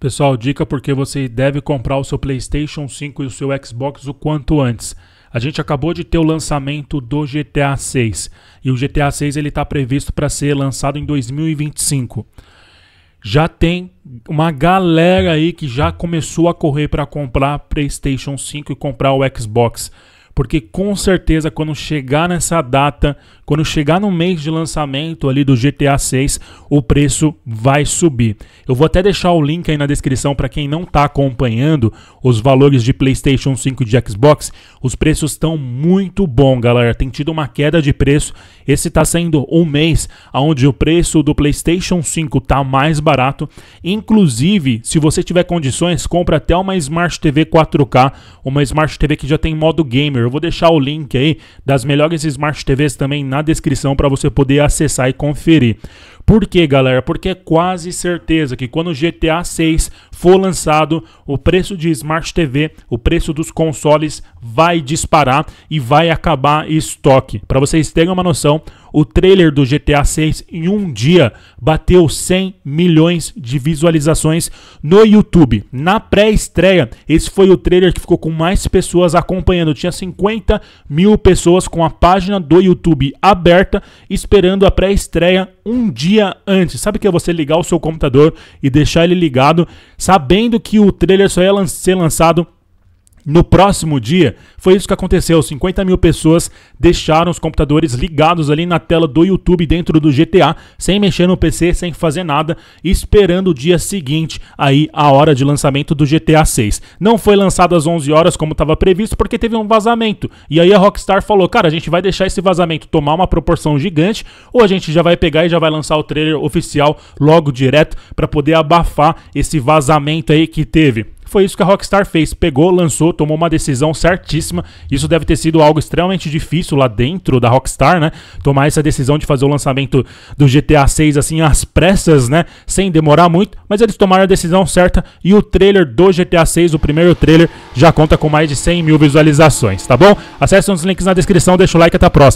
Pessoal, dica porque você deve comprar o seu PlayStation 5 e o seu Xbox o quanto antes. A gente acabou de ter o lançamento do GTA 6 e o GTA 6 ele está previsto para ser lançado em 2025 já tem uma galera aí que já começou a correr para comprar PlayStation 5 e comprar o Xbox porque com certeza quando chegar nessa data, quando chegar no mês de lançamento ali do GTA 6, o preço vai subir. Eu vou até deixar o link aí na descrição para quem não está acompanhando os valores de PlayStation 5 e de Xbox. Os preços estão muito bom, galera. Tem tido uma queda de preço. Esse está sendo um mês onde o preço do PlayStation 5 está mais barato. Inclusive, se você tiver condições, compra até uma Smart TV 4K, uma Smart TV que já tem modo gamer eu vou deixar o link aí das melhores Smart TVs também na descrição para você poder acessar e conferir. Por quê, galera? Porque é quase certeza que quando o GTA 6 for lançado, o preço de Smart TV, o preço dos consoles vai disparar e vai acabar estoque. Para vocês terem uma noção, o trailer do GTA 6 em um dia bateu 100 milhões de visualizações no YouTube. Na pré-estreia, esse foi o trailer que ficou com mais pessoas acompanhando. Tinha 50 mil pessoas com a página do YouTube aberta, esperando a pré-estreia um dia dia antes. Sabe que é você ligar o seu computador e deixar ele ligado, sabendo que o trailer só ia lan ser lançado no próximo dia, foi isso que aconteceu. 50 mil pessoas deixaram os computadores ligados ali na tela do YouTube dentro do GTA, sem mexer no PC, sem fazer nada, esperando o dia seguinte, aí a hora de lançamento do GTA 6. Não foi lançado às 11 horas como estava previsto, porque teve um vazamento. E aí a Rockstar falou: "Cara, a gente vai deixar esse vazamento tomar uma proporção gigante, ou a gente já vai pegar e já vai lançar o trailer oficial logo direto para poder abafar esse vazamento aí que teve". Foi isso que a Rockstar fez. Pegou, lançou, tomou uma decisão certíssima. Isso deve ter sido algo extremamente difícil lá dentro da Rockstar, né? Tomar essa decisão de fazer o lançamento do GTA 6 assim às pressas, né? Sem demorar muito, mas eles tomaram a decisão certa e o trailer do GTA 6, o primeiro trailer, já conta com mais de 100 mil visualizações, tá bom? Acessem os links na descrição, deixa o like e até a próxima.